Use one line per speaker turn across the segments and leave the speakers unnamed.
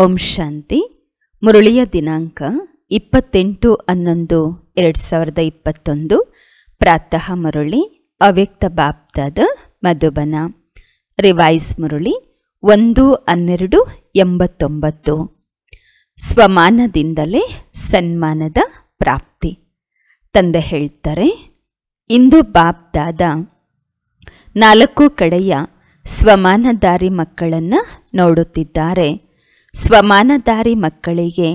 ಓಂ ಶಾಂತಿ ಮುರಳಿಯ ದಿನಾಂಕ ಇಪ್ಪತ್ತೆಂಟು ಹನ್ನೊಂದು ಎರಡು ಸಾವಿರದ ಇಪ್ಪತ್ತೊಂದು ಪ್ರಾತಃ ಮುರುಳಿ ಅವ್ಯಕ್ತ ಬಾಬ್ದಾದ ಮಧುಬನ ರಿವೈಸ್ ಮುರಳಿ ಒಂದು ಹನ್ನೆರಡು ಎಂಬತ್ತೊಂಬತ್ತು ಸ್ವಮಾನದಿಂದಲೇ ಸನ್ಮಾನದ ಪ್ರಾಪ್ತಿ ತಂದೆ ಹೇಳ್ತಾರೆ ಇಂದು ಬಾಬ್ದಾದ ನಾಲ್ಕು ಕಡೆಯ ಸ್ವಮಾನಧಾರಿ ಮಕ್ಕಳನ್ನು ನೋಡುತ್ತಿದ್ದಾರೆ ಸ್ವಮಾನಧಾರಿ ಮಕ್ಕಳಿಗೆ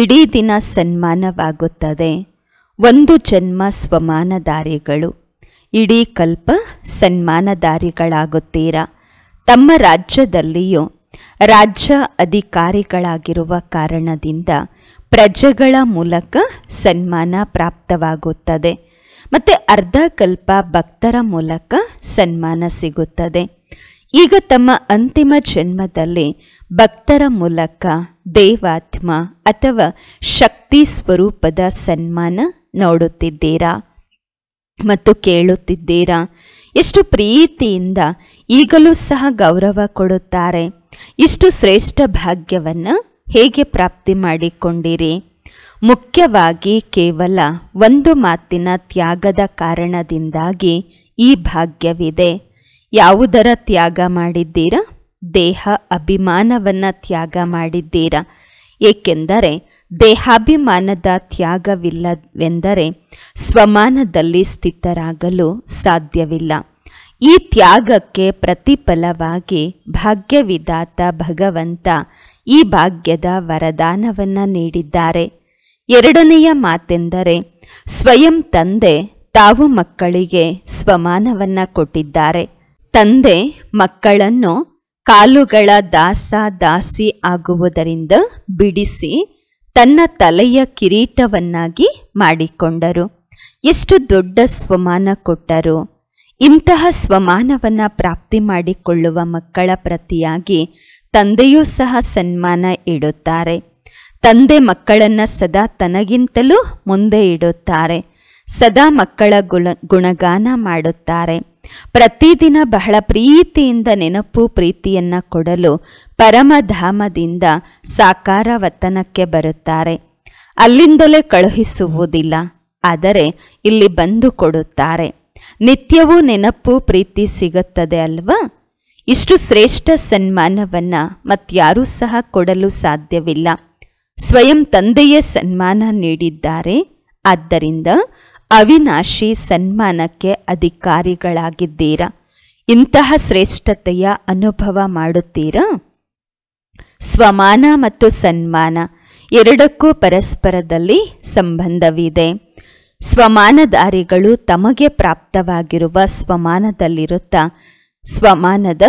ಇಡೀ ದಿನ ಸನ್ಮಾನವಾಗುತ್ತದೆ ಒಂದು ಜನ್ಮ ಸ್ವಮಾನಧಾರಿಗಳು ಇಡೀ ಕಲ್ಪ ಸನ್ಮಾನಧಾರಿಗಳಾಗುತ್ತೀರ ತಮ್ಮ ರಾಜ್ಯದಲ್ಲಿಯೂ ರಾಜ್ಯ ಅಧಿಕಾರಿಗಳಾಗಿರುವ ಕಾರಣದಿಂದ ಪ್ರಜೆಗಳ ಮೂಲಕ ಸನ್ಮಾನ ಪ್ರಾಪ್ತವಾಗುತ್ತದೆ ಮತ್ತು ಅರ್ಧ ಕಲ್ಪ ಭಕ್ತರ ಮೂಲಕ ಸನ್ಮಾನ ಸಿಗುತ್ತದೆ ಈಗ ತಮ್ಮ ಅಂತಿಮ ಜನ್ಮದಲ್ಲಿ ಭಕ್ತರ ಮೂಲಕ ದೇವಾತ್ಮ ಅಥವಾ ಶಕ್ತಿ ಸ್ವರೂಪದ ಸನ್ಮಾನ ನೋಡುತ್ತಿದ್ದೀರಾ ಮತ್ತು ಕೇಳುತ್ತಿದ್ದೀರಾ ಎಷ್ಟು ಪ್ರೀತಿಯಿಂದ ಈಗಲೂ ಸಹ ಗೌರವ ಕೊಡುತ್ತಾರೆ ಇಷ್ಟು ಶ್ರೇಷ್ಠ ಭಾಗ್ಯವನ್ನು ಹೇಗೆ ಪ್ರಾಪ್ತಿ ಮಾಡಿಕೊಂಡಿರಿ ಮುಖ್ಯವಾಗಿ ಕೇವಲ ಒಂದು ಮಾತಿನ ತ್ಯಾಗದ ಕಾರಣದಿಂದಾಗಿ ಈ ಭಾಗ್ಯವಿದೆ ಯಾವುದರ ತ್ಯಾಗ ಮಾಡಿದ್ದೀರಾ ದೇಹ ಅಭಿಮಾನವನ್ನು ತ್ಯಾಗ ಮಾಡಿದ್ದೀರಾ ಏಕೆಂದರೆ ದೇಹಾಭಿಮಾನದ ತ್ಯಾಗವಿಲ್ಲವೆಂದರೆ ಸ್ವಮಾನದಲ್ಲಿ ಸ್ಥಿತರಾಗಲು ಸಾಧ್ಯವಿಲ್ಲ ಈ ತ್ಯಾಗಕ್ಕೆ ಪ್ರತಿಫಲವಾಗಿ ಭಾಗ್ಯವಿದಾತ ಭಗವಂತ ಈ ಭಾಗ್ಯದ ವರದಾನವನ್ನು ನೀಡಿದ್ದಾರೆ ಎರಡನೆಯ ಮಾತೆಂದರೆ ಸ್ವಯಂ ತಂದೆ ತಾವು ಮಕ್ಕಳಿಗೆ ಸ್ವಮಾನವನ್ನು ಕೊಟ್ಟಿದ್ದಾರೆ ತಂದೆ ಮಕ್ಕಳನ್ನು ಕಾಲುಗಳ ದಾಸ ದಾಸಿ ಆಗುವುದರಿಂದ ಬಿಡಿಸಿ ತನ್ನ ತಲೆಯ ಕಿರೀಟವನ್ನಾಗಿ ಮಾಡಿಕೊಂಡರು ಎಷ್ಟು ದೊಡ್ಡ ಸ್ವಮಾನ ಕೊಟ್ಟರು ಇಂತಹ ಸ್ವಮಾನವನ್ನು ಪ್ರಾಪ್ತಿ ಮಾಡಿಕೊಳ್ಳುವ ಮಕ್ಕಳ ಪ್ರತಿಯಾಗಿ ತಂದೆಯೂ ಸಹ ಸನ್ಮಾನ ಇಡುತ್ತಾರೆ ತಂದೆ ಮಕ್ಕಳನ್ನು ಸದಾ ತನಗಿಂತಲೂ ಮುಂದೆ ಇಡುತ್ತಾರೆ ಸದಾ ಮಕ್ಕಳ ಗುಣ ಗುಣಗಾನ ಮಾಡುತ್ತಾರೆ ಪ್ರತಿದಿನ ಬಹಳ ಪ್ರೀತಿಯಿಂದ ನೆನಪು ಪ್ರೀತಿಯನ್ನು ಕೊಡಲು ಪರಮಧಾಮದಿಂದ ಸಾಕಾರ ವತನಕ್ಕೆ ಬರುತ್ತಾರೆ ಅಲ್ಲಿಂದಲೇ ಕಳುಹಿಸುವುದಿಲ್ಲ ಆದರೆ ಇಲ್ಲಿ ಬಂದು ಕೊಡುತ್ತಾರೆ ನಿತ್ಯವೂ ನೆನಪು ಪ್ರೀತಿ ಸಿಗುತ್ತದೆ ಅಲ್ವಾ ಇಷ್ಟು ಶ್ರೇಷ್ಠ ಸನ್ಮಾನವನ್ನು ಮತ್ತಾರೂ ಸಹ ಕೊಡಲು ಸಾಧ್ಯವಿಲ್ಲ ಸ್ವಯಂ ತಂದೆಯೇ ಸನ್ಮಾನ ನೀಡಿದ್ದಾರೆ ಆದ್ದರಿಂದ ಅವಿನಾಶಿ ಸನ್ಮಾನಕ್ಕೆ ಅಧಿಕಾರಿಗಳಾಗಿದ್ದೀರಾ ಇಂತಹ ಶ್ರೇಷ್ಠತೆಯ ಅನುಭವ ಮಾಡುತ್ತೀರಾ ಸ್ವಮಾನ ಮತ್ತು ಸನ್ಮಾನ ಎರಡಕ್ಕೂ ಪರಸ್ಪರದಲ್ಲಿ ಸಂಬಂಧವಿದೆ ಸ್ವಮಾನಧಾರಿಗಳು ತಮಗೆ ಪ್ರಾಪ್ತವಾಗಿರುವ ಸ್ವಮಾನದಲ್ಲಿರುತ್ತ ಸ್ವಮಾನದ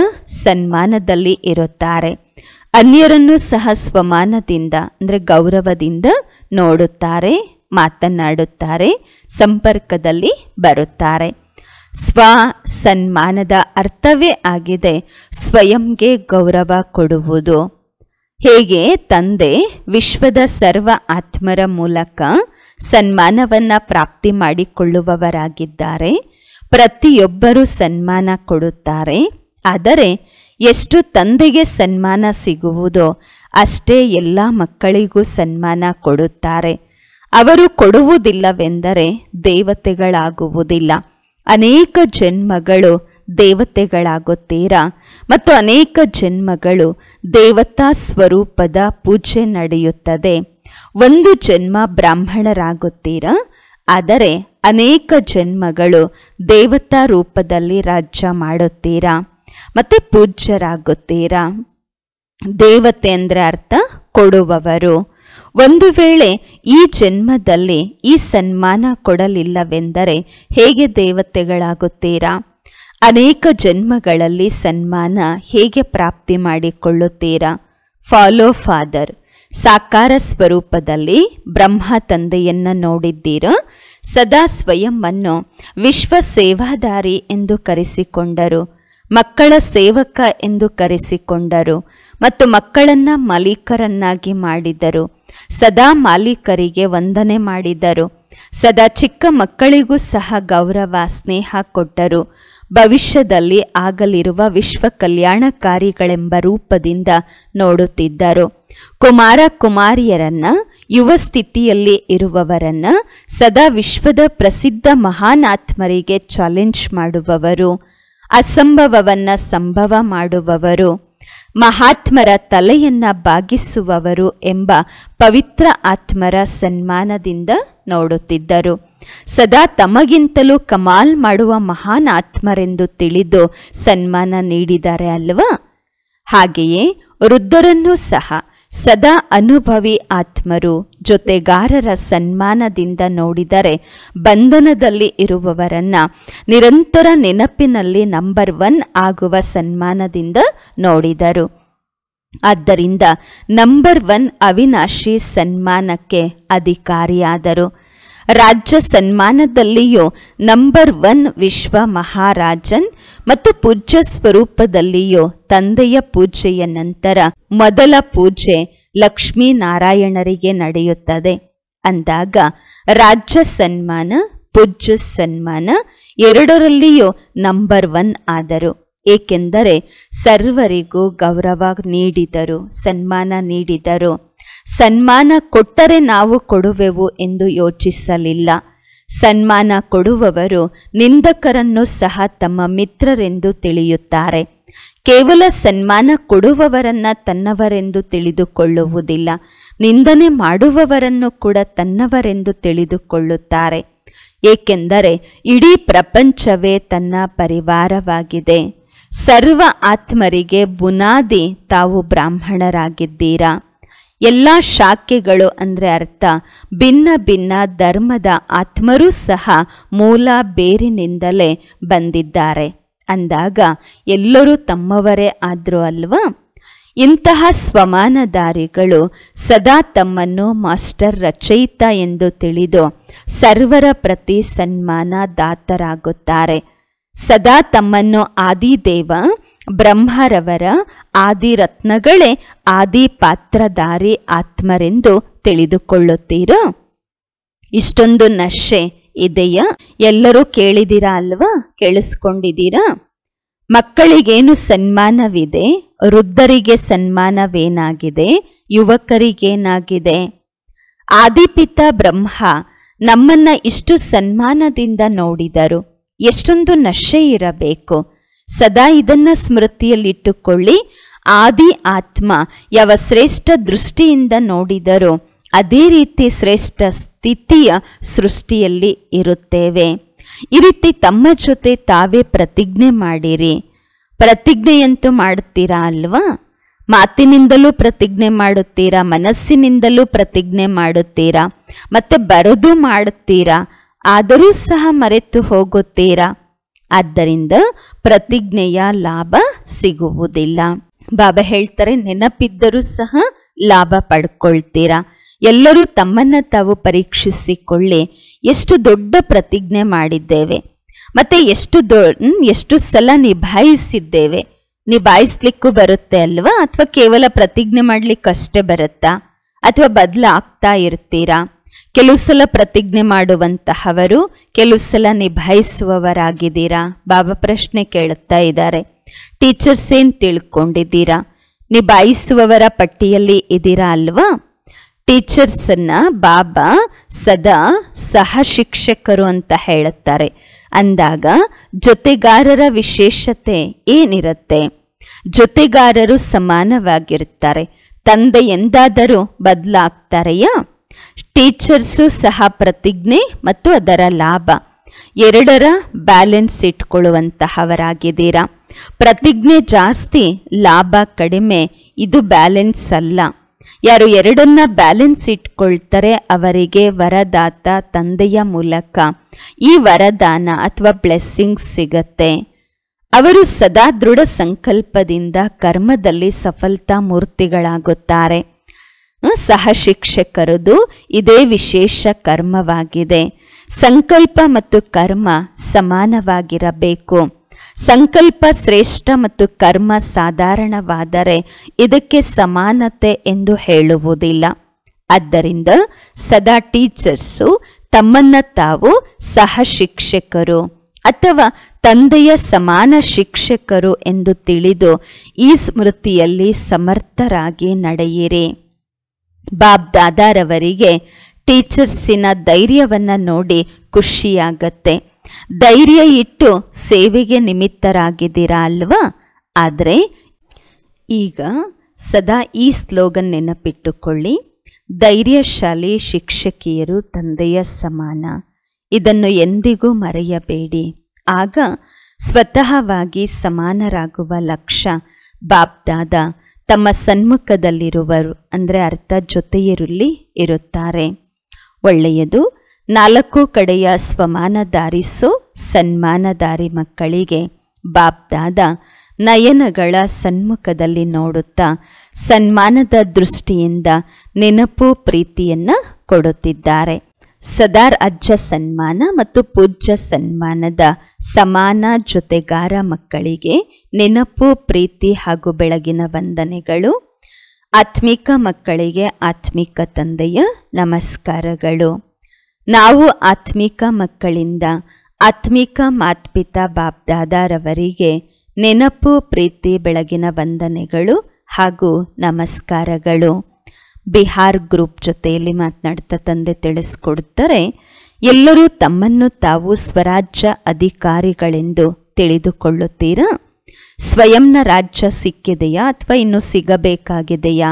ಸನ್ಮಾನದಲ್ಲಿ ಇರುತ್ತಾರೆ ಅನ್ಯರನ್ನು ಸಹ ಸ್ವಮಾನದಿಂದ ಅಂದರೆ ಗೌರವದಿಂದ ನೋಡುತ್ತಾರೆ ಮಾತನಾಡುತ್ತಾರೆ ಸಂಪರ್ಕದಲ್ಲಿ ಬರುತ್ತಾರೆ ಸ್ವ ಸನ್ಮಾನದ ಅರ್ಥವೇ ಆಗಿದೆ ಸ್ವಯಂಗೆ ಗೌರವ ಕೊಡುವುದು ಹೇಗೆ ತಂದೆ ವಿಶ್ವದ ಸರ್ವ ಆತ್ಮರ ಮೂಲಕ ಸನ್ಮಾನವನ್ನು ಪ್ರಾಪ್ತಿ ಮಾಡಿಕೊಳ್ಳುವವರಾಗಿದ್ದಾರೆ ಪ್ರತಿಯೊಬ್ಬರೂ ಸನ್ಮಾನ ಕೊಡುತ್ತಾರೆ ಆದರೆ ಎಷ್ಟು ತಂದೆಗೆ ಸನ್ಮಾನ ಸಿಗುವುದೋ ಅಷ್ಟೇ ಎಲ್ಲ ಮಕ್ಕಳಿಗೂ ಸನ್ಮಾನ ಕೊಡುತ್ತಾರೆ ಅವರು ಕೊಡುವುದಿಲ್ಲವೆಂದರೆ ದೇವತೆಗಳಾಗುವುದಿಲ್ಲ ಅನೇಕ ಜನ್ಮಗಳು ದೇವತೆಗಳಾಗುತ್ತೀರಾ ಮತ್ತು ಅನೇಕ ಜನ್ಮಗಳು ದೇವತಾ ಸ್ವರೂಪದ ಪೂಜೆ ನಡೆಯುತ್ತದೆ ಒಂದು ಜನ್ಮ ಬ್ರಾಹ್ಮಣರಾಗುತ್ತೀರಾ ಆದರೆ ಅನೇಕ ಜನ್ಮಗಳು ದೇವತಾ ರೂಪದಲ್ಲಿ ರಾಜ್ಯ ಮಾಡುತ್ತೀರಾ ಮತ್ತು ಪೂಜ್ಯರಾಗುತ್ತೀರಾ ದೇವತೆ ಅಂದರೆ ಅರ್ಥ ಕೊಡುವವರು ಒಂದು ವೇಳೆ ಈ ಜನ್ಮದಲ್ಲಿ ಈ ಸನ್ಮಾನ ಕೊಡಲಿಲ್ಲವೆಂದರೆ ಹೇಗೆ ದೇವತೆಗಳಾಗುತ್ತೀರಾ ಅನೇಕ ಜನ್ಮಗಳಲ್ಲಿ ಸನ್ಮಾನ ಹೇಗೆ ಪ್ರಾಪ್ತಿ ಮಾಡಿಕೊಳ್ಳುತ್ತೀರಾ ಫಾಲೋ ಫಾದರ್ ಸಾಕಾರ ಸ್ವರೂಪದಲ್ಲಿ ಬ್ರಹ್ಮ ತಂದೆಯನ್ನು ನೋಡಿದ್ದೀರಾ ಸದಾ ಸ್ವಯಂವನ್ನು ವಿಶ್ವ ಸೇವಾದಾರಿ ಎಂದು ಕರೆಸಿಕೊಂಡರು ಮಕ್ಕಳ ಸೇವಕ ಎಂದು ಕರೆಸಿಕೊಂಡರು ಮತ್ತು ಮಕ್ಕಳನ್ನ ಮಾಲೀಕರನ್ನಾಗಿ ಮಾಡಿದರು ಸದಾ ಮಾಲೀಕರಿಗೆ ವಂದನೆ ಮಾಡಿದರು ಸದಾ ಚಿಕ್ಕ ಮಕ್ಕಳಿಗೂ ಸಹ ಗೌರವ ಸ್ನೇಹ ಕೊಟ್ಟರು ಭವಿಷ್ಯದಲ್ಲಿ ಆಗಲಿರುವ ವಿಶ್ವ ಕಲ್ಯಾಣಕಾರಿಗಳೆಂಬ ರೂಪದಿಂದ ನೋಡುತ್ತಿದ್ದರು ಕುಮಾರ ಕುಮಾರಿಯರನ್ನ ಯುವ ಸ್ಥಿತಿಯಲ್ಲಿ ಇರುವವರನ್ನ ಸದಾ ವಿಶ್ವದ ಪ್ರಸಿದ್ಧ ಮಹಾನ್ ಆತ್ಮರಿಗೆ ಚಾಲೆಂಜ್ ಮಾಡುವವರು ಅಸಂಭವವನ್ನು ಸಂಭವ ಮಾಡುವವರು ಮಹಾತ್ಮರ ತಲೆಯನ್ನ ಬಾಗಿಸುವವರು ಎಂಬ ಪವಿತ್ರ ಆತ್ಮರ ಸನ್ಮಾನದಿಂದ ನೋಡುತ್ತಿದ್ದರು ಸದಾ ತಮಗಿಂತಲೂ ಕಮಾಲ್ ಮಾಡುವ ಮಹಾನ್ ಆತ್ಮರೆಂದು ತಿಳಿದು ಸನ್ಮಾನ ನೀಡಿದ್ದಾರೆ ಅಲ್ವಾ ಹಾಗೆಯೇ ವೃದ್ಧರನ್ನೂ ಸಹ ಸದಾ ಅನುಭವಿ ಆತ್ಮರು ಜೊತೆಗಾರರ ಸನ್ಮಾನದಿಂದ ನೋಡಿದರೆ ಬಂಧನದಲ್ಲಿ ಇರುವವರನ್ನ ನಿರಂತರ ನೆನಪಿನಲ್ಲಿ ನಂಬರ್ ಒನ್ ಆಗುವ ಸನ್ಮಾನದಿಂದ ನೋಡಿದರು ಆದ್ದರಿಂದ ನಂಬರ್ ಒನ್ ಅವಿನಾಶಿ ಸನ್ಮಾನಕ್ಕೆ ಅಧಿಕಾರಿಯಾದರು ರಾಜ್ಯ ಸನ್ಮಾನದಲ್ಲಿಯೂ ನಂಬರ್ ಒನ್ ವಿಶ್ವ ಮಹಾರಾಜನ್ ಮತ್ತು ಪೂಜ್ಯ ಸ್ವರೂಪದಲ್ಲಿಯೂ ತಂದೆಯ ಪೂಜೆಯ ನಂತರ ಮೊದಲ ಪೂಜೆ ಲಕ್ಷ್ಮೀನಾರಾಯಣರಿಗೆ ನಡೆಯುತ್ತದೆ ಅಂದಾಗ ರಾಜ್ಯ ಸನ್ಮಾನ ಪೂಜ್ಯ ಸನ್ಮಾನ ಎರಡರಲ್ಲಿಯೂ ನಂಬರ್ ಒನ್ ಆದರು ಏಕೆಂದರೆ ಸರ್ವರಿಗೂ ಗೌರವ ನೀಡಿದರು ಸನ್ಮಾನ ನೀಡಿದರು ಸನ್ಮಾನ ಕೊಟ್ಟರೆ ನಾವು ಕೊಡುವೆವು ಎಂದು ಯೋಚಿಸಲಿಲ್ಲ ಸನ್ಮಾನ ಕೊಡುವವರು ನಿಂದಕರನ್ನು ಸಹ ತಮ್ಮ ಮಿತ್ರರೆಂದು ತಿಳಿಯುತ್ತಾರೆ ಕೇವಲ ಸನ್ಮಾನ ಕೊಡುವವರನ್ನ ತನ್ನವರೆಂದು ತಿಳಿದುಕೊಳ್ಳುವುದಿಲ್ಲ ನಿಂದನೆ ಮಾಡುವವರನ್ನು ಕೂಡ ತನ್ನವರೆಂದು ತಿಳಿದುಕೊಳ್ಳುತ್ತಾರೆ ಏಕೆಂದರೆ ಇಡೀ ಪ್ರಪಂಚವೇ ತನ್ನ ಪರಿವಾರವಾಗಿದೆ ಸರ್ವ ಆತ್ಮರಿಗೆ ಬುನಾದಿ ತಾವು ಬ್ರಾಹ್ಮಣರಾಗಿದ್ದೀರಾ ಎಲ್ಲ ಶಾಖೆಗಳು ಅಂದರೆ ಅರ್ಥ ಭಿನ್ನ ಭಿನ್ನ ಧರ್ಮದ ಆತ್ಮರೂ ಸಹ ಮೂಲ ಬೇರಿನಿಂದಲೇ ಬಂದಿದ್ದಾರೆ ಅಂದಾಗ ಎಲ್ಲರೂ ತಮ್ಮವರೇ ಆದರೂ ಅಲ್ವಾ ಇಂತಹ ಸ್ವಮಾನದಾರಿಗಳು ಸದಾ ತಮ್ಮನ್ನು ಮಾಸ್ಟರ್ ರಚಯಿತ ಎಂದು ತಿಳಿದು ಸರ್ವರ ಪ್ರತಿ ಸನ್ಮಾನ ದಾತರಾಗುತ್ತಾರೆ ಸದಾ ತಮ್ಮನ್ನು ಆದಿದೇವ ಬ್ರಹ್ಮರವರ ಆದಿರತ್ನಗಳೇ ಆದಿ ಪಾತ್ರಧಾರಿ ಆತ್ಮರೆಂದು ತಿಳಿದುಕೊಳ್ಳುತ್ತೀರೋ ಇಷ್ಟೊಂದು ನಶೆ ಇದೆಯಾ ಎಲ್ಲರೂ ಕೇಳಿದೀರಾ ಅಲ್ವಾ ಕೇಳಿಸ್ಕೊಂಡಿದ್ದೀರಾ ಮಕ್ಕಳಿಗೇನು ಸನ್ಮಾನವಿದೆ ವೃದ್ಧರಿಗೆ ಸನ್ಮಾನವೇನಾಗಿದೆ ಯುವಕರಿಗೇನಾಗಿದೆ ಆದಿಪಿತ ಬ್ರಹ್ಮ ನಮ್ಮನ್ನ ಇಷ್ಟು ಸನ್ಮಾನದಿಂದ ನೋಡಿದರು ಎಷ್ಟೊಂದು ನಶೆ ಇರಬೇಕು ಸದಾ ಇದನ್ನ ಸ್ಮೃತಿಯಲ್ಲಿಟ್ಟುಕೊಳ್ಳಿ ಆದಿ ಆತ್ಮ ಯಾವ ಶ್ರೇಷ್ಠ ದೃಷ್ಟಿಯಿಂದ ನೋಡಿದರು ಅದೇ ರೀತಿ ಶ್ರೇಷ್ಠ ಸ್ಥಿತಿಯ ಸೃಷ್ಟಿಯಲ್ಲಿ ಇರುತ್ತೇವೆ ಈ ರೀತಿ ತಮ್ಮ ಜೊತೆ ತಾವೇ ಪ್ರತಿಜ್ಞೆ ಮಾಡಿರಿ ಪ್ರತಿಜ್ಞೆಯಂತೂ ಮಾಡುತ್ತೀರಾ ಅಲ್ವಾ ಮಾತಿನಿಂದಲೂ ಪ್ರತಿಜ್ಞೆ ಮಾಡುತ್ತೀರಾ ಮನಸ್ಸಿನಿಂದಲೂ ಪ್ರತಿಜ್ಞೆ ಮಾಡುತ್ತೀರಾ ಮತ್ತೆ ಬರೆದು ಮಾಡುತ್ತೀರಾ ಆದರೂ ಸಹ ಮರೆತು ಹೋಗುತ್ತೀರಾ ಆದ್ದರಿಂದ ಪ್ರತಿಜ್ಞೆಯ ಲಾಭ ಸಿಗುವುದಿಲ್ಲ ಬಾಬಾ ಹೇಳ್ತಾರೆ ನೆನಪಿದ್ದರೂ ಸಹ ಲಾಭ ಪಡ್ಕೊಳ್ತೀರಾ ಎಲ್ಲರೂ ತಮ್ಮನ್ನ ತಾವು ಪರೀಕ್ಷಿಸಿಕೊಳ್ಳಿ ಎಷ್ಟು ದೊಡ್ಡ ಪ್ರತಿಜ್ಞೆ ಮಾಡಿದ್ದೇವೆ ಮತ್ತೆ ಎಷ್ಟು ದೊ ಎಷ್ಟು ಸಲ ನಿಭಾಯಿಸಿದ್ದೇವೆ ನಿಭಾಯಿಸ್ಲಿಕ್ಕೂ ಬರುತ್ತೆ ಅಲ್ವಾ ಅಥವಾ ಕೇವಲ ಪ್ರತಿಜ್ಞೆ ಮಾಡ್ಲಿಕ್ಕಷ್ಟೇ ಬರುತ್ತಾ ಅಥವಾ ಬದಲಾಗ್ತಾ ಇರ್ತೀರಾ ಕೆಲವು ಸಲ ಪ್ರತಿಜ್ಞೆ ಮಾಡುವಂತಹವರು ಕೆಲವು ಸಲ ನಿಭಾಯಿಸುವವರಾಗಿದ್ದೀರಾ ಬಾಬಾ ಪ್ರಶ್ನೆ ಕೇಳುತ್ತಾ ಇದ್ದಾರೆ ಟೀಚರ್ಸ್ ಏನು ತಿಳ್ಕೊಂಡಿದ್ದೀರಾ ನಿಭಾಯಿಸುವವರ ಪಟ್ಟಿಯಲ್ಲಿ ಇದ್ದೀರಾ ಅಲ್ವಾ ಟೀಚರ್ಸನ್ನು ಬಾಬಾ ಸದಾ ಸಹ ಶಿಕ್ಷಕರು ಅಂತ ಹೇಳುತ್ತಾರೆ ಅಂದಾಗ ಜೊತೆಗಾರರ ವಿಶೇಷತೆ ಏನಿರುತ್ತೆ ಜೊತೆಗಾರರು ಸಮಾನವಾಗಿರುತ್ತಾರೆ ತಂದೆ ಎಂದಾದರೂ ಬದಲಾಗ್ತಾರೆಯಾ ಟೀಚರ್ಸು ಸಹ ಪ್ರತಿಜ್ಞೆ ಮತ್ತು ಅದರ ಲಾಭ ಎರಡರ ಬ್ಯಾಲೆನ್ಸ್ ಇಟ್ಕೊಳ್ಳುವಂತಹವರಾಗಿದ್ದೀರಾ ಪ್ರತಿಜ್ಞೆ ಜಾಸ್ತಿ ಲಾಭ ಕಡಿಮೆ ಇದು ಬ್ಯಾಲೆನ್ಸ್ ಅಲ್ಲ ಯಾರು ಎರಡನ್ನ ಬ್ಯಾಲೆನ್ಸ್ ಇಟ್ಕೊಳ್ತಾರೆ ಅವರಿಗೆ ವರದಾತ ತಂದೆಯ ಮೂಲಕ ಈ ವರದಾನ ಅಥವಾ ಬ್ಲೆಸ್ಸಿಂಗ್ ಸಿಗತ್ತೆ ಅವರು ಸದಾ ದೃಢ ಸಂಕಲ್ಪದಿಂದ ಕರ್ಮದಲ್ಲಿ ಸಫಲತಾ ಮೂರ್ತಿಗಳಾಗುತ್ತಾರೆ ಸಹ ಶಿಕ್ಷಕರದು ಇದೇ ವಿಶೇಷ ಕರ್ಮವಾಗಿದೆ ಸಂಕಲ್ಪ ಮತ್ತು ಕರ್ಮ ಸಮಾನವಾಗಿರಬೇಕು ಸಂಕಲ್ಪ ಶ್ರೇಷ್ಠ ಮತ್ತು ಕರ್ಮ ಸಾಧಾರಣವಾದರೆ ಇದಕ್ಕೆ ಸಮಾನತೆ ಎಂದು ಹೇಳುವುದಿಲ್ಲ ಆದ್ದರಿಂದ ಸದಾ ಟೀಚರ್ಸು ತಮ್ಮನ್ನ ತಾವು ಸಹ ಶಿಕ್ಷಕರು ಅಥವಾ ತಂದೆಯ ಸಮಾನ ಶಿಕ್ಷಕರು ಎಂದು ತಿಳಿದು ಈ ಸ್ಮೃತಿಯಲ್ಲಿ ಸಮರ್ಥರಾಗಿ ನಡೆಯಿರಿ ಬಾಬ್ ದಾದಾರವರಿಗೆ ಟೀಚರ್ಸಿನ ಧೈರ್ಯವನ್ನು ನೋಡಿ ಖುಷಿಯಾಗತ್ತೆ ಧೈರ್ಯ ಇಟ್ಟು ಸೇವೆಗೆ ನಿಮಿತ್ತರಾಗಿದ್ದೀರಾ ಅಲ್ವಾ ಆದರೆ ಈಗ ಸದಾ ಈ ಸ್ಲೋಗನ್ ನೆನಪಿಟ್ಟುಕೊಳ್ಳಿ ಧೈರ್ಯಶಾಲಿ ಶಿಕ್ಷಕಿಯರು ತಂದೆಯ ಸಮಾನ ಇದನ್ನು ಎಂದಿಗೂ ಮರೆಯಬೇಡಿ ಆಗ ಸ್ವತಃವಾಗಿ ಸಮಾನರಾಗುವ ಲಕ್ಷ ಬಾಬ್ದಾದ ತಮ್ಮ ಸನ್ಮುಖದಲ್ಲಿರುವರು ಅಂದರೆ ಅರ್ಥ ಜೊತೆಯಿರಲಿ ಇರುತ್ತಾರೆ ಒಳ್ಳೆಯದು ನಾಲ್ಕು ಕಡೆಯ ಸ್ವಮಾನ ದಾರಿಸು ಸನ್ಮಾನ ಮಕ್ಕಳಿಗೆ ಬಾಬ್ದಾದ ನಯನಗಳ ಸನ್ಮುಖದಲ್ಲಿ ನೋಡುತ್ತಾ ಸನ್ಮಾನದ ದೃಷ್ಟಿಯಿಂದ ನೆನಪು ಪ್ರೀತಿಯನ್ನು ಕೊಡುತ್ತಿದ್ದಾರೆ ಸದಾರ್ ಅಜ್ಜ ಸನ್ಮಾನ ಮತ್ತು ಪೂಜ್ಯ ಸನ್ಮಾನದ ಸಮಾನ ಜೊತೆಗಾರ ಮಕ್ಕಳಿಗೆ ನೆನಪು ಪ್ರೀತಿ ಹಾಗೂ ಬೆಳಗಿನ ವಂದನೆಗಳು ಆತ್ಮಿಕ ಮಕ್ಕಳಿಗೆ ಆತ್ಮಿಕ ತಂದೆಯ ನಮಸ್ಕಾರಗಳು ನಾವು ಆತ್ಮಿಕ ಮಕ್ಕಳಿಂದ ಆತ್ಮಿಕ ಮಾತ್ಪಿತ ಬಾಬ್ದಾದಾರವರಿಗೆ ನೆನಪು ಪ್ರೀತಿ ಬೆಳಗಿನ ವಂದನೆಗಳು ಹಾಗೂ ನಮಸ್ಕಾರಗಳು ಬಿಹಾರ್ ಗ್ರೂಪ್ ಜೊತೆಯಲ್ಲಿ ಮಾತನಾಡ್ತಾ ತಂದೆ ತಿಳಿಸ್ಕೊಡ್ತಾರೆ ಎಲ್ಲರೂ ತಮ್ಮನ್ನು ತಾವು ಸ್ವರಾಜ್ಯ ಅಧಿಕಾರಿಗಳೆಂದು ತಿಳಿದುಕೊಳ್ಳುತ್ತೀರಾ ಸ್ವಯಂನ ರಾಜ್ಯ ಸಿಕ್ಕಿದೆಯಾ ಅಥವಾ ಇನ್ನು ಸಿಗಬೇಕಾಗಿದೆಯಾ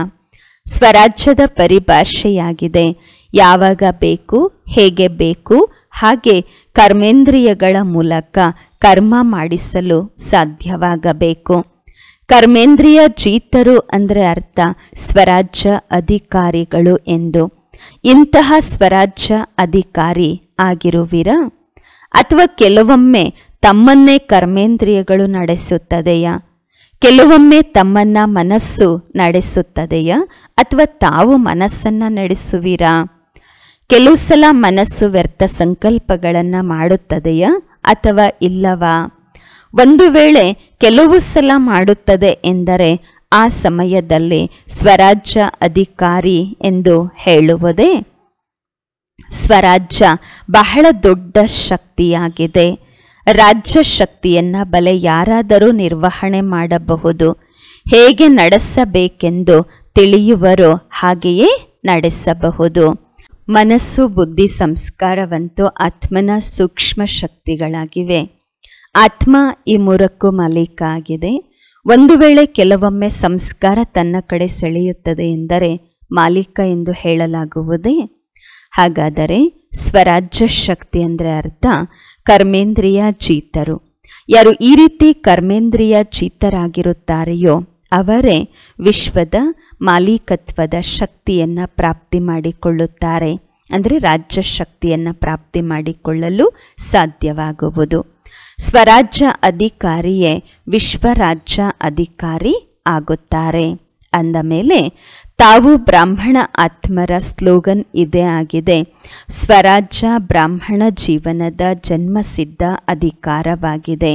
ಸ್ವರಾಜ್ಯದ ಪರಿಭಾಷೆಯಾಗಿದೆ ಯಾವಾಗ ಬೇಕು ಹೇಗೆ ಬೇಕು ಹಾಗೆ ಕರ್ಮೇಂದ್ರಿಯಗಳ ಮೂಲಕ ಕರ್ಮ ಮಾಡಿಸಲು ಸಾಧ್ಯವಾಗಬೇಕು ಕರ್ಮೇಂದ್ರಿಯ ಜೀತರು ಅಂದರೆ ಅರ್ಥ ಸ್ವರಾಜ್ಯ ಅಧಿಕಾರಿಗಳು ಎಂದು ಇಂತಹ ಸ್ವರಾಜ್ಯ ಅಧಿಕಾರಿ ಆಗಿರುವಿರಾ ಅಥವಾ ಕೆಲವೊಮ್ಮೆ ತಮ್ಮನ್ನೇ ಕರ್ಮೇಂದ್ರಿಯಗಳು ನಡೆಸುತ್ತದೆಯಾ ಕೆಲವೊಮ್ಮೆ ತಮ್ಮನ್ನ ಮನಸ್ಸು ನಡೆಸುತ್ತದೆಯಾ ಅಥವಾ ತಾವು ಮನಸ್ಸನ್ನು ನಡೆಸುವಿರಾ ಕೆಲವು ಸಲ ಮನಸ್ಸು ವ್ಯರ್ಥ ಸಂಕಲ್ಪಗಳನ್ನು ಮಾಡುತ್ತದೆಯಾ ಅಥವಾ ಇಲ್ಲವಾ ಒಂದು ವೇಳೆ ಕೆಲವು ಸಲ ಮಾಡುತ್ತದೆ ಎಂದರೆ ಆ ಸಮಯದಲ್ಲಿ ಸ್ವರಾಜ್ಯ ಅಧಿಕಾರಿ ಎಂದು ಹೇಳುವುದೇ ಸ್ವರಾಜ್ಯ ಬಹಳ ದೊಡ್ಡ ಶಕ್ತಿಯಾಗಿದೆ ರಾಜ್ಯ ಶಕ್ತಿಯನ್ನು ಬಲೆ ಯಾರಾದರೂ ನಿರ್ವಹಣೆ ಮಾಡಬಹುದು ಹೇಗೆ ನಡೆಸಬೇಕೆಂದು ತಿಳಿಯುವರು ಹಾಗೆಯೇ ನಡೆಸಬಹುದು ಮನಸ್ಸು ಬುದ್ಧಿ ಸಂಸ್ಕಾರವಂತೂ ಆತ್ಮನ ಸೂಕ್ಷ್ಮ ಶಕ್ತಿಗಳಾಗಿವೆ ಆತ್ಮ ಈ ಮೂರಕ್ಕೂ ಮಾಲೀಕ ಆಗಿದೆ ಒಂದು ವೇಳೆ ಕೆಲವೊಮ್ಮೆ ಸಂಸ್ಕಾರ ತನ್ನ ಕಡೆ ಸೆಳೆಯುತ್ತದೆ ಎಂದರೆ ಮಾಲೀಕ ಎಂದು ಹೇಳಲಾಗುವುದೇ ಹಾಗಾದರೆ ಸ್ವರಾಜ್ಯ ಶಕ್ತಿ ಅಂದರೆ ಅರ್ಥ ಕರ್ಮೇಂದ್ರಿಯ ಚೀತರು ಯಾರು ಈ ರೀತಿ ಕರ್ಮೇಂದ್ರಿಯ ಚೀತರಾಗಿರುತ್ತಾರೆಯೋ ಅವರೇ ವಿಶ್ವದ ಮಾಲೀಕತ್ವದ ಶಕ್ತಿಯನ್ನು ಪ್ರಾಪ್ತಿ ಮಾಡಿಕೊಳ್ಳುತ್ತಾರೆ ಅಂದರೆ ರಾಜ್ಯ ಶಕ್ತಿಯನ್ನು ಪ್ರಾಪ್ತಿ ಮಾಡಿಕೊಳ್ಳಲು ಸಾಧ್ಯವಾಗುವುದು ಸ್ವರಾಜ್ಯ ಅಧಿಕಾರಿಯೇ ವಿಶ್ವರಾಜ್ಯ ಅಧಿಕಾರಿ ಆಗುತ್ತಾರೆ ಅಂದ ಮೇಲೆ ತಾವು ಬ್ರಾಹ್ಮಣ ಆತ್ಮರ ಸ್ಲೋಗನ್ ಇದೇ ಆಗಿದೆ ಸ್ವರಾಜ್ಯ ಬ್ರಾಹ್ಮಣ ಜೀವನದ ಜನ್ಮಸಿದ್ಧ ಅಧಿಕಾರವಾಗಿದೆ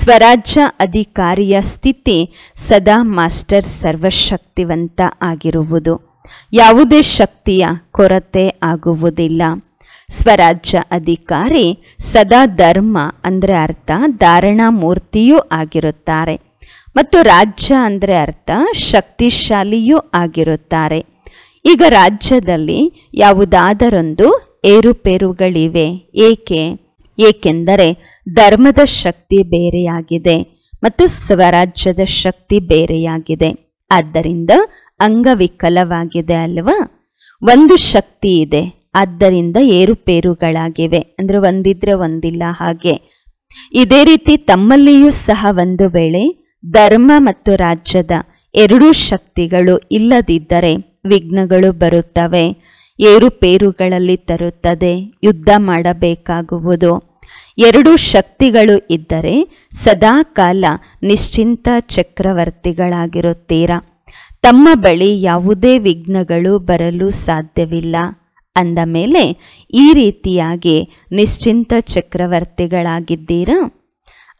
ಸ್ವರಾಜ್ಯ ಅಧಿಕಾರಿಯ ಸ್ಥಿತಿ ಸದಾ ಮಾಸ್ಟರ್ ಸರ್ವಶಕ್ತಿವಂತ ಆಗಿರುವುದು ಯಾವುದೇ ಶಕ್ತಿಯ ಕೊರತೆ ಆಗುವುದಿಲ್ಲ ಸ್ವರಾಜ್ಯ ಅಧಿಕಾರಿ ಸದಾ ಧರ್ಮ ಅಂದರೆ ಅರ್ಥ ಧಾರಣಾ ಮೂರ್ತಿಯೂ ಆಗಿರುತ್ತಾರೆ ಮತ್ತು ರಾಜ್ಯ ಅಂದರೆ ಅರ್ಥ ಶಕ್ತಿಶಾಲಿಯೂ ಆಗಿರುತ್ತಾರೆ ಈಗ ರಾಜ್ಯದಲ್ಲಿ ಯಾವುದಾದರೊಂದು ಏರುಪೇರುಗಳಿವೆ ಏಕೆ ಏಕೆಂದರೆ ಧರ್ಮದ ಶಕ್ತಿ ಬೇರೆಯಾಗಿದೆ ಮತ್ತು ಸ್ವರಾಜ್ಯದ ಶಕ್ತಿ ಬೇರೆಯಾಗಿದೆ ಆದ್ದರಿಂದ ಅಂಗವಿಕಲವಾಗಿದೆ ಅಲ್ವಾ ಒಂದು ಶಕ್ತಿ ಇದೆ ಆದ್ದರಿಂದ ಏರುಪೇರುಗಳಾಗಿವೆ ಅಂದರೆ ಒಂದಿದ್ರೆ ಒಂದಿಲ್ಲ ಹಾಗೆ ಇದೇ ರೀತಿ ತಮ್ಮಲ್ಲಿಯೂ ಸಹ ಒಂದು ವೇಳೆ ಧರ್ಮ ಮತ್ತು ರಾಜ್ಯದ ಎರಡೂ ಶಕ್ತಿಗಳು ಇಲ್ಲದಿದ್ದರೆ ವಿಘ್ನಗಳು ಬರುತ್ತವೆ ಏರುಪೇರುಗಳಲ್ಲಿ ತರುತ್ತದೆ ಯುದ್ಧ ಮಾಡಬೇಕಾಗುವುದು ಎರಡೂ ಶಕ್ತಿಗಳು ಇದ್ದರೆ ಸದಾಕಾಲ ನಿಶ್ಚಿಂತ ಚಕ್ರವರ್ತಿಗಳಾಗಿರುತ್ತೀರಾ ತಮ್ಮ ಬಳಿ ಯಾವುದೇ ವಿಘ್ನಗಳು ಬರಲು ಸಾಧ್ಯವಿಲ್ಲ ಅಂದ ಮೇಲೆ ಈ ರೀತಿಯಾಗಿ ನಿಶ್ಚಿಂತ ಚಕ್ರವರ್ತಿಗಳಾಗಿದ್ದೀರಾ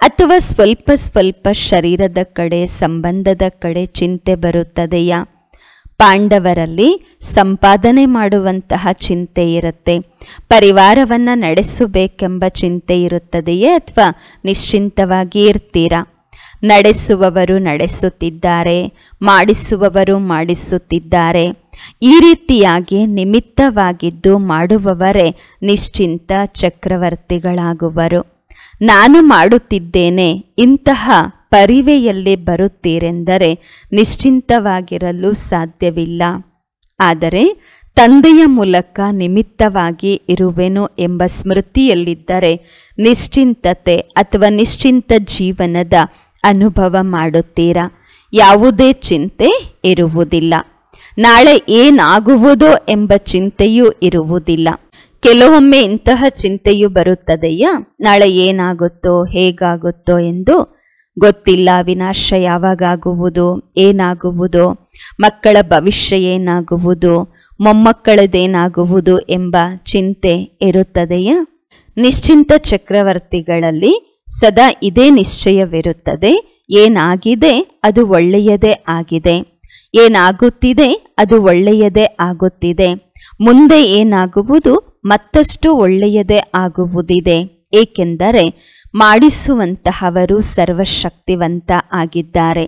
ಅಥವಾ ಸ್ವಲ್ಪ ಸ್ವಲ್ಪ ಶರೀರದ ಕಡೆ ಸಂಬಂಧದ ಕಡೆ ಚಿಂತೆ ಬರುತ್ತದೆಯಾ ಪಾಂಡವರಲ್ಲಿ ಸಂಪಾದನೆ ಮಾಡುವಂತಹ ಚಿಂತೆ ಇರುತ್ತೆ ಪರಿವಾರವನ್ನು ನಡೆಸಬೇಕೆಂಬ ಚಿಂತೆ ಇರುತ್ತದೆಯೇ ಅಥವಾ ನಿಶ್ಚಿಂತವಾಗಿ ಇರ್ತೀರಾ ನಡೆಸುವವರು ನಡೆಸುತ್ತಿದ್ದಾರೆ ಮಾಡಿಸುವವರು ಮಾಡಿಸುತ್ತಿದ್ದಾರೆ ಈ ರೀತಿಯಾಗಿ ನಿಮಿತ್ತವಾಗಿದ್ದು ಮಾಡುವವರೇ ನಿಶ್ಚಿಂತ ಚಕ್ರವರ್ತಿಗಳಾಗುವರು ನಾನು ಮಾಡುತ್ತಿದ್ದೇನೆ ಇಂತಹ ಪರಿವೆಯಲ್ಲಿ ಬರುತ್ತೀರೆಂದರೆ ನಿಶ್ಚಿಂತವಾಗಿರಲು ಸಾಧ್ಯವಿಲ್ಲ ಆದರೆ ತಂದೆಯ ಮೂಲಕ ನಿಮಿತ್ತವಾಗಿ ಇರುವೆನು ಎಂಬ ಸ್ಮೃತಿಯಲ್ಲಿದ್ದರೆ ನಿಶ್ಚಿಂತತೆ ಅಥವಾ ನಿಶ್ಚಿಂತ ಜೀವನದ ಅನುಭವ ಮಾಡುತ್ತೀರಾ ಯಾವುದೇ ಚಿಂತೆ ಇರುವುದಿಲ್ಲ ನಾಳೆ ಏನಾಗುವುದೋ ಎಂಬ ಚಿಂತೆಯೂ ಇರುವುದಿಲ್ಲ ಕೆಲವೊಮ್ಮೆ ಇಂತಹ ಚಿಂತೆಯು ಬರುತ್ತದೆಯಾ ನಾಳೆ ಏನಾಗುತ್ತೋ ಹೇಗಾಗುತ್ತೋ ಎಂದು ಗೊತ್ತಿಲ್ಲ ವಿನಾಶ ಯಾವಾಗಾಗುವುದು ಏನಾಗುವುದು ಮಕ್ಕಳ ಭವಿಷ್ಯ ಏನಾಗುವುದು ಮೊಮ್ಮಕ್ಕಳದೇನಾಗುವುದು ಎಂಬ ಚಿಂತೆ ಇರುತ್ತದೆಯಾ ನಿಶ್ಚಿಂತ ಚಕ್ರವರ್ತಿಗಳಲ್ಲಿ ಸದಾ ಇದೇ ನಿಶ್ಚಯವಿರುತ್ತದೆ ಏನಾಗಿದೆ ಅದು ಒಳ್ಳೆಯದೇ ಆಗಿದೆ ಏನಾಗುತ್ತಿದೆ ಅದು ಒಳ್ಳೆಯದೇ ಆಗುತ್ತಿದೆ ಮುಂದೆ ಏನಾಗುವುದು ಮತ್ತಷ್ಟು ಒಳ್ಳೆಯದೇ ಆಗುವುದಿದೆ ಏಕೆಂದರೆ ಮಾಡಿಸುವಂತಹವರು ಸರ್ವಶಕ್ತಿವಂತ ಆಗಿದ್ದಾರೆ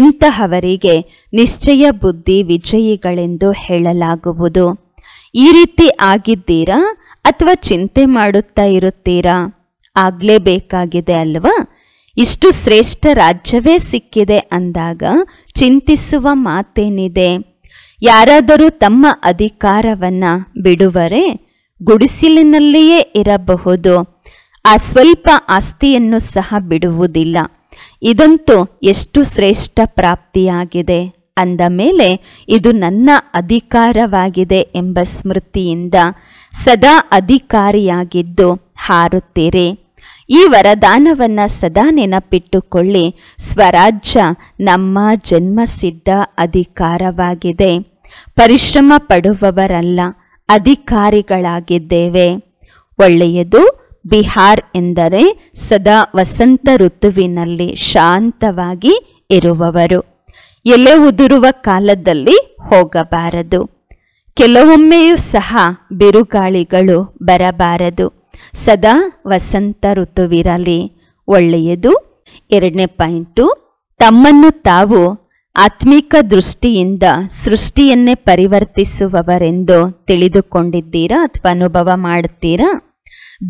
ಇಂತಹವರಿಗೆ ನಿಶ್ಚಯ ಬುದ್ಧಿ ವಿಜಯಿಗಳೆಂದು ಹೇಳಲಾಗುವುದು ಈ ರೀತಿ ಆಗಿದ್ದೀರಾ ಅಥವಾ ಚಿಂತೆ ಮಾಡುತ್ತಾ ಇರುತ್ತೀರಾ ಆಗಲೇಬೇಕಾಗಿದೆ ಅಲ್ವಾ ಇಷ್ಟು ಶ್ರೇಷ್ಠ ರಾಜ್ಯವೇ ಸಿಕ್ಕಿದೆ ಅಂದಾಗ ಚಿಂತಿಸುವ ಮಾತೇನಿದೆ ಯಾರಾದರೂ ತಮ್ಮ ಅಧಿಕಾರವನ್ನು ಬಿಡುವರೆ ಗುಡಿಸಿಲಿನಲ್ಲಿಯೇ ಇರಬಹುದು ಆ ಸ್ವಲ್ಪ ಆಸ್ತಿಯನ್ನು ಸಹ ಬಿಡುವುದಿಲ್ಲ ಇದಂತೂ ಎಷ್ಟು ಶ್ರೇಷ್ಠ ಪ್ರಾಪ್ತಿಯಾಗಿದೆ ಅಂದ ಮೇಲೆ ಇದು ನನ್ನ ಅಧಿಕಾರವಾಗಿದೆ ಎಂಬ ಸ್ಮೃತಿಯಿಂದ ಸದಾ ಅಧಿಕಾರಿಯಾಗಿದ್ದು ಹಾರುತ್ತೀರಿ ಈ ವರದಾನವನ್ನು ಸದಾ ನೆನಪಿಟ್ಟುಕೊಳ್ಳಿ ಸ್ವರಾಜ್ಯ ನಮ್ಮ ಜನ್ಮಸಿದ್ಧ ಅಧಿಕಾರವಾಗಿದೆ ಪರಿಶ್ರಮ ಪಡುವವರಲ್ಲ ಅಧಿಕಾರಿಗಳಾಗಿದ್ದೇವೆ ಒಳ್ಳೆಯದು ಬಿಹಾರ್ ಎಂದರೆ ಸದಾ ವಸಂತ ಋತುವಿನಲ್ಲಿ ಶಾಂತವಾಗಿ ಇರುವವರು ಎಲೆ ಉದುರುವ ಕಾಲದಲ್ಲಿ ಹೋಗಬಾರದು ಕೆಲವೊಮ್ಮೆಯೂ ಸಹ ಬಿರುಗಾಳಿಗಳು ಬರಬಾರದು ಸದಾ ವಸಂತ ಋತುವಿರಲಿ ಒಳ್ಳೆಯದು ಎರಡನೇ ಪಾಯಿಂಟು ತಮ್ಮನ್ನು ತಾವು ಆತ್ಮಿಕ ದೃಷ್ಟಿಯಿಂದ ಸೃಷ್ಟಿಯನ್ನೇ ಪರಿವರ್ತಿಸುವವರೆಂದು ತಿಳಿದುಕೊಂಡಿದ್ದೀರಾ ಅಥವಾ ಅನುಭವ ಮಾಡುತ್ತೀರಾ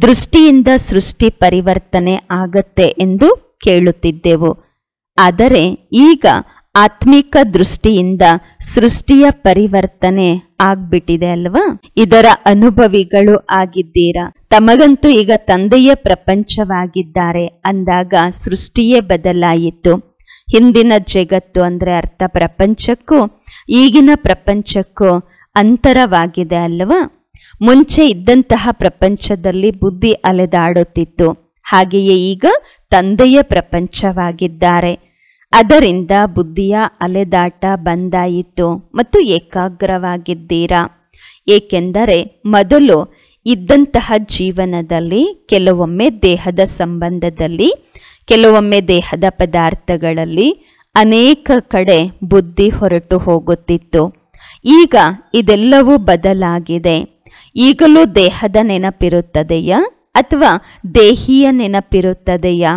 ದೃಷ್ಟಿಯಿಂದ ಸೃಷ್ಟಿ ಪರಿವರ್ತನೆ ಆಗತ್ತೆ ಎಂದು ಕೇಳುತ್ತಿದ್ದೆವು ಆದರೆ ಈಗ ಆತ್ಮಿಕ ದೃಷ್ಟಿಯಿಂದ ಸೃಷ್ಟಿಯ ಪರಿವರ್ತನೆ ಆಗ್ಬಿಟ್ಟಿದೆ ಅಲ್ವಾ ಇದರ ಅನುಭವಿಗಳು ಆಗಿದ್ದೀರಾ ತಮಗಂತೂ ಈಗ ತಂದೆಯ ಪ್ರಪಂಚವಾಗಿದ್ದಾರೆ ಅಂದಾಗ ಸೃಷ್ಟಿಯೇ ಬದಲಾಯಿತು ಹಿಂದಿನ ಜಗತ್ತು ಅಂದರೆ ಅರ್ಥ ಪ್ರಪಂಚಕ್ಕೂ ಈಗಿನ ಪ್ರಪಂಚಕ್ಕೂ ಅಂತರವಾಗಿದೆ ಅಲ್ವಾ ಮುಂಚೆ ಇದ್ದಂತಹ ಪ್ರಪಂಚದಲ್ಲಿ ಬುದ್ಧಿ ಅಲೆದಾಡುತ್ತಿತ್ತು ಹಾಗೆಯೇ ಈಗ ತಂದೆಯ ಪ್ರಪಂಚವಾಗಿದ್ದಾರೆ ಅದರಿಂದ ಬುದ್ಧಿಯ ಅಲೆದಾಟ ಬಂದಾಯಿತು ಮತ್ತು ಏಕಾಗ್ರವಾಗಿದ್ದೀರಾ ಏಕೆಂದರೆ ಮೊದಲು ಇದ್ದಂತಹ ಜೀವನದಲ್ಲಿ ಕೆಲವೊಮ್ಮೆ ದೇಹದ ಸಂಬಂಧದಲ್ಲಿ ಕೆಲವೊಮ್ಮೆ ದೇಹದ ಪದಾರ್ಥಗಳಲ್ಲಿ ಅನೇಕ ಕಡೆ ಬುದ್ಧಿ ಹೊರಟು ಹೋಗುತ್ತಿತ್ತು ಈಗ ಇದೆಲ್ಲವೂ ಬದಲಾಗಿದೆ ಈಗಲೂ ದೇಹದ ನೆನಪಿರುತ್ತದೆಯಾ ಅಥವಾ ದೇಹಿಯ ನೆನಪಿರುತ್ತದೆಯಾ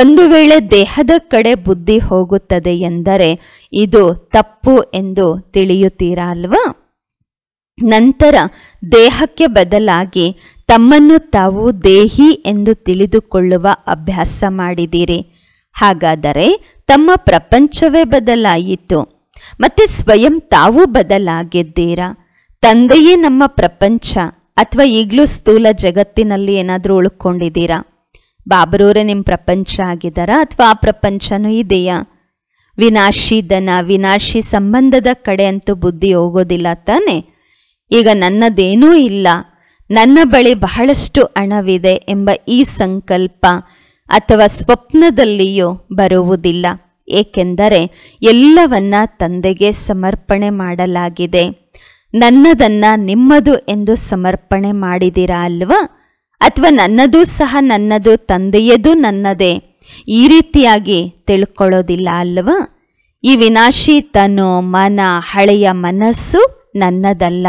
ಒಂದು ವೇಳೆ ದೇಹದ ಕಡೆ ಬುದ್ಧಿ ಹೋಗುತ್ತದೆ ಎಂದರೆ ಇದು ತಪ್ಪು ಎಂದು ತಿಳಿಯುತ್ತೀರಾ ಅಲ್ವಾ ನಂತರ ದೇಹಕ್ಕೆ ಬದಲಾಗಿ ತಮ್ಮನ್ನು ತಾವು ದೇಹಿ ಎಂದು ತಿಳಿದುಕೊಳ್ಳುವ ಅಭ್ಯಾಸ ಮಾಡಿದಿರಿ ಹಾಗಾದರೆ ತಮ್ಮ ಪ್ರಪಂಚವೇ ಬದಲಾಯಿತು ಮತ್ತೆ ಸ್ವಯಂ ತಾವು ಬದಲಾಗಿದ್ದೀರಾ ತಂದೆಯೇ ನಮ್ಮ ಪ್ರಪಂಚ ಅಥವಾ ಈಗಲೂ ಸ್ಥೂಲ ಜಗತ್ತಿನಲ್ಲಿ ಏನಾದರೂ ಉಳ್ಕೊಂಡಿದ್ದೀರಾ ಬಾಬರವರೇ ನಿಮ್ಮ ಪ್ರಪಂಚ ಆಗಿದ್ದಾರಾ ಅಥವಾ ಆ ಪ್ರಪಂಚನೂ ಇದೆಯಾ ವಿನಾಶಿ ದನ ವಿನಾಶಿ ಸಂಬಂಧದ ಕಡೆ ಅಂತೂ ಬುದ್ಧಿ ಹೋಗೋದಿಲ್ಲ ತಾನೆ ಈಗ ನನ್ನದೇನೂ ಇಲ್ಲ ನನ್ನ ಬಳಿ ಬಹಳಷ್ಟು ಹಣವಿದೆ ಎಂಬ ಈ ಸಂಕಲ್ಪ ಅಥವಾ ಸ್ವಪ್ನದಲ್ಲಿಯೂ ಬರುವುದಿಲ್ಲ ಏಕೆಂದರೆ ಎಲ್ಲವನ್ನ ತಂದೆಗೆ ಸಮರ್ಪಣೆ ಮಾಡಲಾಗಿದೆ ನನ್ನದನ್ನು ನಿಮ್ಮದು ಎಂದು ಸಮರ್ಪಣೆ ಮಾಡಿದಿರಾ ಅಲ್ವಾ ಅಥವಾ ನನ್ನದು ಸಹ ನನ್ನದು ತಂದೆಯದು ನನ್ನದೇ ಈ ರೀತಿಯಾಗಿ ತಿಳ್ಕೊಳ್ಳೋದಿಲ್ಲ ಅಲ್ವಾ ಈ ವಿನಾಶಿ ತನು ಮನ ಹಳೆಯ ಮನಸ್ಸು ನನ್ನದಲ್ಲ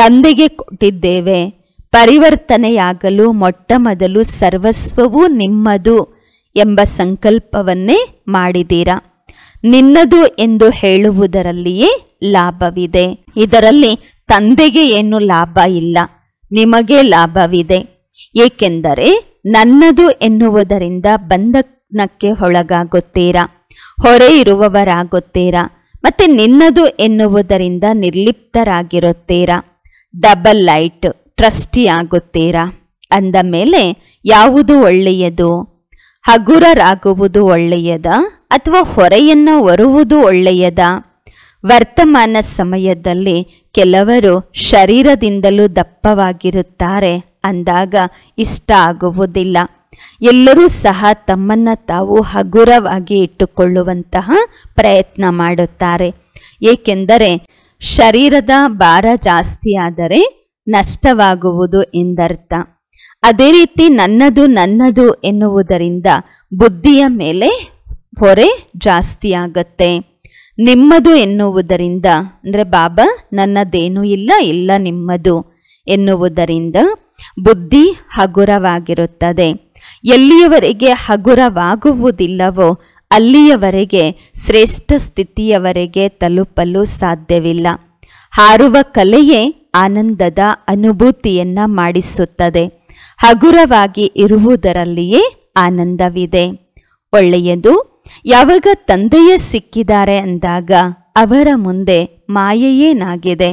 ತಂದೆಗೆ ಕೊಟ್ಟಿದ್ದೇವೆ ಪರಿವರ್ತನೆಯಾಗಲು ಮೊಟ್ಟ ಮೊದಲು ಸರ್ವಸ್ವವೂ ನಿಮ್ಮದು ಎಂಬ ಸಂಕಲ್ಪವನ್ನೇ ಮಾಡಿದ್ದೀರಾ ನಿನ್ನದು ಎಂದು ಹೇಳುವುದರಲ್ಲಿಯೇ ಲಾಭವಿದೆ ಇದರಲ್ಲಿ ತಂದೆಗೆ ಏನು ಲಾಭ ಇಲ್ಲ ನಿಮಗೆ ಲಾಭವಿದೆ ಏಕೆಂದರೆ ನನ್ನದು ಎನ್ನುವುದರಿಂದ ಬಂಧನಕ್ಕೆ ಒಳಗಾಗುತ್ತೀರಾ ಹೊರೆ ಇರುವವರಾಗುತ್ತೀರಾ ಮತ್ತೆ ನಿನ್ನದು ಎನ್ನುವುದರಿಂದ ನಿರ್ಲಿಪ್ತರಾಗಿರುತ್ತೀರಾ ಡಬಲ್ ಲೈಟ್ ಟ್ರಸ್ಟಿ ಆಗುತ್ತೀರಾ ಅಂದ ಮೇಲೆ ಯಾವುದು ಒಳ್ಳೆಯದು ಹಗುರರಾಗುವುದು ಒಳ್ಳೆಯದ ಅಥವಾ ಹೊರೆಯನ್ನು ಹೊರುವುದು ಒಳ್ಳೆಯದ ವರ್ತಮಾನ ಸಮಯದಲ್ಲಿ ಕೆಲವರು ಶರೀರದಿಂದಲೂ ದಪ್ಪವಾಗಿರುತ್ತಾರೆ ಅಂದಾಗ ಇಷ್ಟ ಆಗುವುದಿಲ್ಲ ಎಲ್ಲರೂ ಸಹ ತಮ್ಮನ್ನು ತಾವು ಹಗುರವಾಗಿ ಇಟ್ಟುಕೊಳ್ಳುವಂತಹ ಪ್ರಯತ್ನ ಮಾಡುತ್ತಾರೆ ಏಕೆಂದರೆ ಶರೀರದ ಭಾರ ಜಾಸ್ತಿಯಾದರೆ ನಷ್ಟವಾಗುವುದು ಎಂದರ್ಥ ಅದೇ ರೀತಿ ನನ್ನದು ನನ್ನದು ಎನ್ನುವುದರಿಂದ ಬುದ್ಧಿಯ ಮೇಲೆ ಹೊರೆ ಜಾಸ್ತಿಯಾಗತ್ತೆ ನಿಮ್ಮದು ಎನ್ನುವುದರಿಂದ ಅಂದರೆ ಬಾಬಾ ನನ್ನದೇನೂ ಇಲ್ಲ ಇಲ್ಲ ನಿಮ್ಮದು ಎನ್ನುವುದರಿಂದ ಬುದ್ಧಿ ಹಗುರವಾಗಿರುತ್ತದೆ ಎಲ್ಲಿಯವರೆಗೆ ಹಗುರವಾಗುವುದಿಲ್ಲವೋ ಅಲ್ಲಿಯವರೆಗೆ ಶ್ರೇಷ್ಠ ಸ್ಥಿತಿಯವರೆಗೆ ತಲುಪಲು ಸಾಧ್ಯವಿಲ್ಲ ಹಾರುವ ಕಲೆಯೇ ಆನಂದದ ಅನುಭೂತಿಯನ್ನು ಮಾಡಿಸುತ್ತದೆ ಹಗುರವಾಗಿ ಇರುವುದರಲ್ಲಿಯೇ ಆನಂದವಿದೆ ಒಳ್ಳೆಯದು ಯಾವಾಗ ತಂದೆಯ ಸಿಕ್ಕಿದ್ದಾರೆ ಅಂದಾಗ ಅವರ ಮುಂದೆ ಮಾಯೆಯೇನಾಗಿದೆ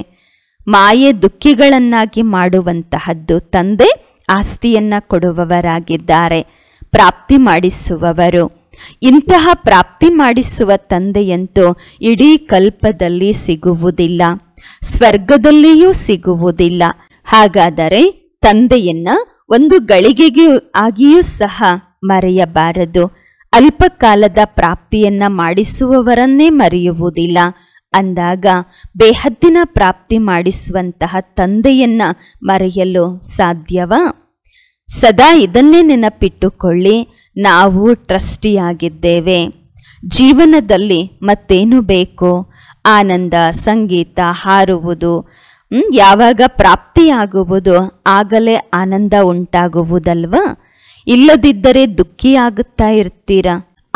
ಮಾಯೆ ದುಃಖಿಗಳನ್ನಾಗಿ ಮಾಡುವಂತಹದ್ದು ತಂದೆ ಆಸ್ತಿಯನ್ನ ಕೊಡುವವರಾಗಿದ್ದಾರೆ ಪ್ರಾಪ್ತಿ ಮಾಡಿಸುವವರು ಇಂತಹ ಪ್ರಾಪ್ತಿ ಮಾಡಿಸುವ ತಂದೆಯಂತೂ ಇಡೀ ಕಲ್ಪದಲ್ಲಿ ಸಿಗುವುದಿಲ್ಲ ಸ್ವರ್ಗದಲ್ಲಿಯೂ ಸಿಗುವುದಿಲ್ಲ ಹಾಗಾದರೆ ತಂದೆಯನ್ನ ಒಂದು ಗಳಿಗೆಗೆ ಆಗಿಯೂ ಸಹ ಮರೆಯಬಾರದು ಅಲ್ಪಕಾಲದ ಪ್ರಾಪ್ತಿಯನ್ನ ಮಾಡಿಸುವವರನ್ನೇ ಮರೆಯುವುದಿಲ್ಲ ಅಂದಾಗ ಬೇಹದ್ದಿನ ಪ್ರಾಪ್ತಿ ಮಾಡಿಸುವಂತಹ ತಂದೆಯನ್ನ ಮರೆಯಲು ಸಾಧ್ಯವಾ ಸದಾ ಇದನ್ನೇ ನೆನಪಿಟ್ಟುಕೊಳ್ಳಿ ನಾವು ಟ್ರಸ್ಟಿಯಾಗಿದ್ದೇವೆ ಜೀವನದಲ್ಲಿ ಮತ್ತೇನು ಬೇಕು ಆನಂದ ಸಂಗೀತ ಹಾರುವುದು ಯಾವಾಗ ಪ್ರಾಪ್ತಿಯಾಗುವುದು ಆಗಲೇ ಆನಂದ ಉಂಟಾಗುವುದಲ್ವಾ ಇಲ್ಲದಿದ್ದರೆ ದುಃಖಿಯಾಗುತ್ತಾ ಇರ್ತೀರ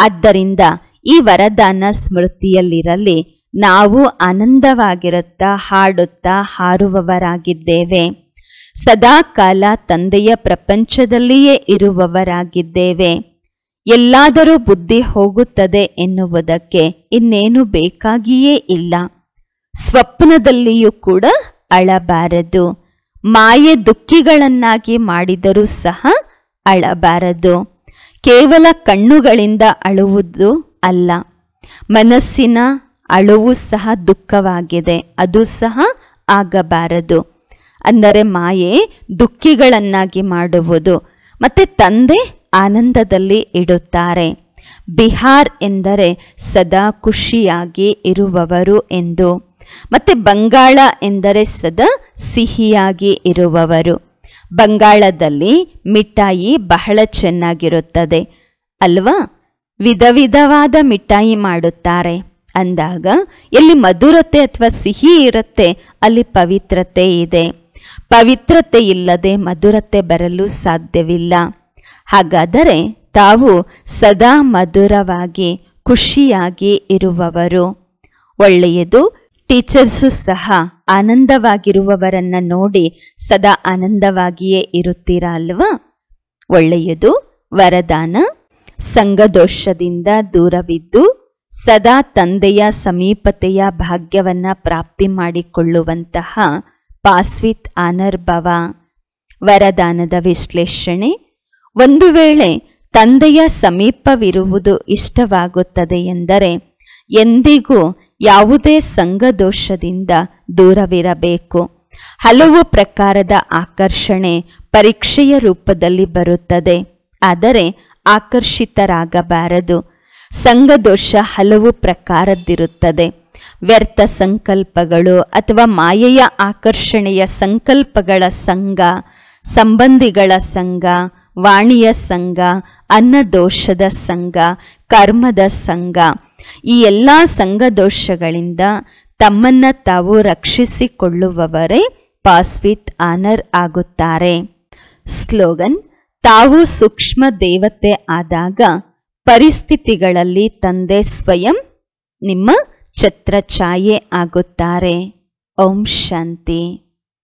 ಆದ್ದರಿಂದ ಈ ವರದಾನ ಸ್ಮೃತಿಯಲ್ಲಿರಲಿ ನಾವು ಆನಂದವಾಗಿರುತ್ತಾ ಹಾಡುತ್ತಾ ಹಾರುವವರಾಗಿದ್ದೇವೆ ಸದಾಕಾಲ ತಂದೆಯ ಪ್ರಪಂಚದಲ್ಲಿಯೇ ಇರುವವರಾಗಿದ್ದೇವೆ ಎಲ್ಲಾದರೂ ಬುದ್ಧಿ ಹೋಗುತ್ತದೆ ಎನ್ನುವುದಕ್ಕೆ ಇನ್ನೇನು ಬೇಕಾಗಿಯೇ ಇಲ್ಲ ಸ್ವಪ್ನದಲ್ಲಿಯೂ ಕೂಡ ಅಳಬಾರದು ಮಾಯೆ ದುಃಖಿಗಳನ್ನಾಗಿ ಮಾಡಿದರೂ ಸಹ ಅಳಬಾರದು ಕೇವಲ ಕಣ್ಣುಗಳಿಂದ ಅಳುವುದು ಅಲ್ಲ ಮನಸ್ಸಿನ ಅಳುವು ಸಹ ದುಃಖವಾಗಿದೆ ಅದು ಸಹ ಆಗಬಾರದು ಅಂದರೆ ಮಾಯೆ ದುಃಖಿಗಳನ್ನಾಗಿ ಮಾಡುವುದು ಮತ್ತು ತಂದೆ ಆನಂದದಲ್ಲಿ ಇಡುತ್ತಾರೆ ಬಿಹಾರ್ ಎಂದರೆ ಸದಾ ಖುಷಿಯಾಗಿ ಇರುವವರು ಎಂದು ಮತ್ತು ಬಂಗಾಳ ಎಂದರೆ ಸದಾ ಸಿಹಿಯಾಗಿ ಇರುವವರು ಬಂಗಾಳದಲ್ಲಿ ಮಿಠಾಯಿ ಬಹಳ ಚೆನ್ನಾಗಿರುತ್ತದೆ ಅಲ್ವಾ ವಿಧ ವಿಧವಾದ ಮಿಠಾಯಿ ಮಾಡುತ್ತಾರೆ ಅಂದಾಗ ಎಲ್ಲಿ ಮಧುರತೆ ಅಥವಾ ಸಿಹಿ ಇರುತ್ತೆ ಅಲ್ಲಿ ಪವಿತ್ರತೆ ಇದೆ ಪವಿತ್ರತೆ ಇಲ್ಲದೆ ಮಧುರತೆ ಬರಲು ಸಾಧ್ಯವಿಲ್ಲ ಹಾಗಾದರೆ ತಾವು ಸದಾ ಮಧುರವಾಗಿ ಖುಷಿಯಾಗಿ ಇರುವವರು ಒಳ್ಳೆಯದು ಟೀಚರ್ಸು ಸಹ ಆನಂದವಾಗಿರುವವರನ್ನ ನೋಡಿ ಸದಾ ಆನಂದವಾಗಿಯೇ ಇರುತ್ತೀರಾ ಅಲ್ವಾ ಒಳ್ಳೆಯದು ವರದಾನ ಸಂಘದೋಷದಿಂದ ದೂರವಿದ್ದು ಸದಾ ತಂದೆಯ ಸಮೀಪತೆಯ ಭಾಗ್ಯವನ್ನು ಪ್ರಾಪ್ತಿ ಮಾಡಿಕೊಳ್ಳುವಂತಹ ಪಾಸ್ವಿತ್ ಆನರ್ಭವ ವರದಾನದ ವಿಶ್ಲೇಷಣೆ ಒಂದು ವೇಳೆ ತಂದೆಯ ಸಮೀಪವಿರುವುದು ಇಷ್ಟವಾಗುತ್ತದೆ ಎಂದರೆ ಎಂದಿಗೂ ಯಾವುದೇ ಸಂಘದೋಷದಿಂದ ದೂರವಿರಬೇಕು ಹಲವು ಪ್ರಕಾರದ ಆಕರ್ಷಣೆ ಪರೀಕ್ಷೆಯ ರೂಪದಲ್ಲಿ ಬರುತ್ತದೆ ಆದರೆ ಆಕರ್ಷಿತರಾಗಬಾರದು ಸಂಘದೋಷ ಹಲವು ಪ್ರಕಾರದ್ದಿರುತ್ತದೆ ವ್ಯರ್ಥ ಸಂಕಲ್ಪಗಳು ಅಥವಾ ಮಾಯೆಯ ಆಕರ್ಷಣೆಯ ಸಂಕಲ್ಪಗಳ ಸಂಘ ಸಂಬಂಧಿಗಳ ಸಂಘ ವಾಣಿಯ ಸಂಘ ಅನ್ನದೋಷದ ಸಂಘ ಕರ್ಮದ ಸಂಘ ಈ ಎಲ್ಲ ಸಂಘದೋಷಗಳಿಂದ ತಮ್ಮನ್ನು ತಾವು ರಕ್ಷಿಸಿಕೊಳ್ಳುವವರೇ ಪಾಸ್ವಿತ್ ಆನರ್ ಆಗುತ್ತಾರೆ ಸ್ಲೋಗನ್ ತಾವು ಸೂಕ್ಷ್ಮ ದೇವತೆ ಆದಾಗ ಪರಿಸ್ಥಿತಿಗಳಲ್ಲಿ ತಂದೆ ಸ್ವಯಂ ನಿಮ್ಮ ಛತ್ರಛಾಯೆ ಆಗುತ್ತಾರೆ ಓಂ ಶಾಂತಿ